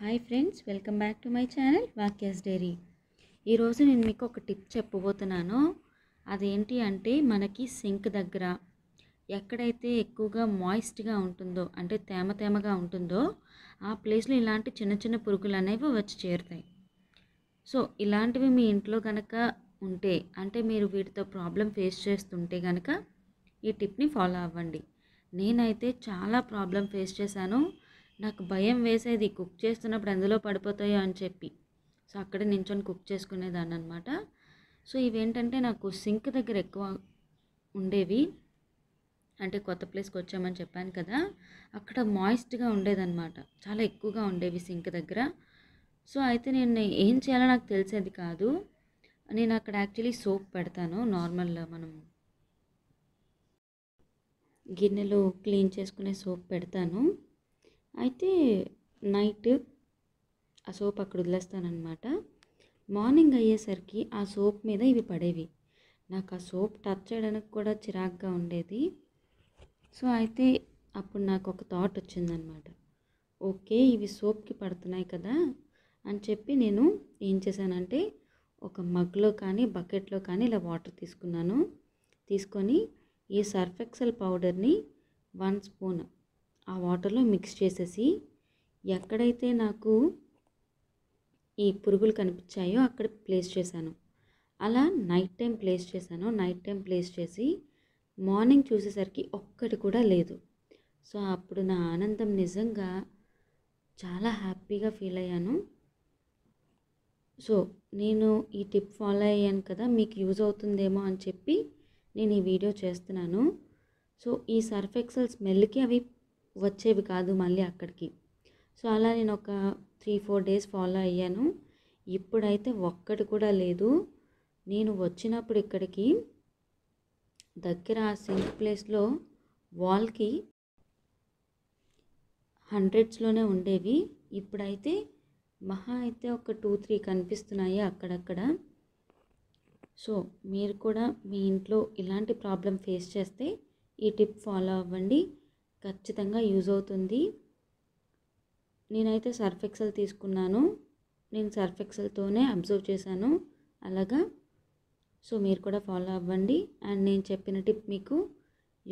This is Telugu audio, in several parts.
hi friends welcome back to my channel వాక్యాస్ డైరీ ఈరోజు నేను మీకు ఒక టిప్ చెప్పబోతున్నాను అదేంటి అంటే మనకి సింక్ దగ్గర ఎక్కడైతే ఎక్కువగా మాయిస్ట్గా ఉంటుందో అంటే తేమ తేమగా ఉంటుందో ఆ ప్లేస్లో ఇలాంటి చిన్న చిన్న పురుగులు అనేవి వచ్చి చేరుతాయి సో ఇలాంటివి మీ ఇంట్లో కనుక ఉంటే అంటే మీరు వీటితో ప్రాబ్లం ఫేస్ చేస్తుంటే కనుక ఈ టిప్ని ఫాలో అవ్వండి నేనైతే చాలా ప్రాబ్లం ఫేస్ చేశాను నాకు భయం వేసేది కుక్ చేస్తున్నప్పుడు ఎందులో పడిపోతాయో అని చెప్పి సో అక్కడ నించొని కుక్ చేసుకునేదాన్ని అనమాట సో ఇవేంటంటే నాకు సింక్ దగ్గర ఎక్కువ ఉండేవి అంటే కొత్త ప్లేస్కి వచ్చామని చెప్పాను కదా అక్కడ మాయిస్ట్గా ఉండేదన్నమాట చాలా ఎక్కువగా ఉండేవి సింక్ దగ్గర సో అయితే నేను ఏం చేయాలో నాకు తెలిసేది కాదు నేను అక్కడ యాక్చువల్లీ సోప్ పెడతాను నార్మల్ మనం గిన్నెలో క్లీన్ చేసుకునే సోప్ పెడతాను అయితే నైట్ ఆ సోప్ అక్కడ వదిలేస్తానమాట మార్నింగ్ అయ్యేసరికి ఆ సోప్ మీద ఇవి పడేవి నాకు ఆ సోప్ టచ్ చేయడానికి కూడా చిరాగ్గా ఉండేది సో అయితే అప్పుడు నాకు ఒక థాట్ వచ్చిందనమాట ఓకే ఇవి సోప్కి పడుతున్నాయి కదా అని చెప్పి నేను ఏం చేశానంటే ఒక మగ్లో కానీ బకెట్లో కానీ ఇలా వాటర్ తీసుకున్నాను తీసుకొని ఈ సర్ఫెక్సల్ పౌడర్ని వన్ స్పూన్ ఆ వాటర్లో మిక్స్ చేసేసి ఎక్కడైతే నాకు ఈ పురుగులు కనిపించాయో అక్కడ ప్లేస్ చేశాను అలా నైట్ టైం ప్లేస్ చేశాను నైట్ టైం ప్లేస్ చేసి మార్నింగ్ చూసేసరికి ఒక్కటి కూడా లేదు సో అప్పుడు నా ఆనందం నిజంగా చాలా హ్యాపీగా ఫీల్ అయ్యాను సో నేను ఈ టిప్ ఫాలో అయ్యాను కదా మీకు యూజ్ అవుతుందేమో అని చెప్పి నేను ఈ వీడియో చేస్తున్నాను సో ఈ సర్ఫ్ ఎక్సెల్ స్మెల్కి అవి వచ్చేవి కాదు మళ్ళీ అక్కడికి సో అలా నేను ఒక త్రీ ఫోర్ డేస్ ఫాలో అయ్యాను ఇప్పుడైతే ఒక్కటి కూడా లేదు నేను వచ్చినప్పుడు ఇక్కడికి దగ్గర ఆ సింక్ ప్లేస్లో వాల్కి హండ్రెడ్స్లోనే ఉండేవి ఇప్పుడైతే మహా అయితే ఒక టూ త్రీ కనిపిస్తున్నాయి అక్కడక్కడ సో మీరు కూడా మీ ఇంట్లో ఇలాంటి ప్రాబ్లం ఫేస్ చేస్తే ఈ టిప్ ఫాలో అవ్వండి ఖచ్చితంగా యూజ్ అవుతుంది నేనైతే సర్ఫ్ ఎక్సెల్ తీసుకున్నాను నేను సర్ఫ్ ఎక్సెల్తోనే అబ్జర్వ్ చేశాను అలాగా సో మీరు కూడా ఫాలో అవ్వండి అండ్ నేను చెప్పిన టిప్ మీకు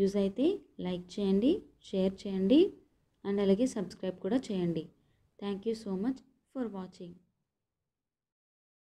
యూజ్ అయితే లైక్ చేయండి షేర్ చేయండి అండ్ అలాగే సబ్స్క్రైబ్ కూడా చేయండి thank you so much for watching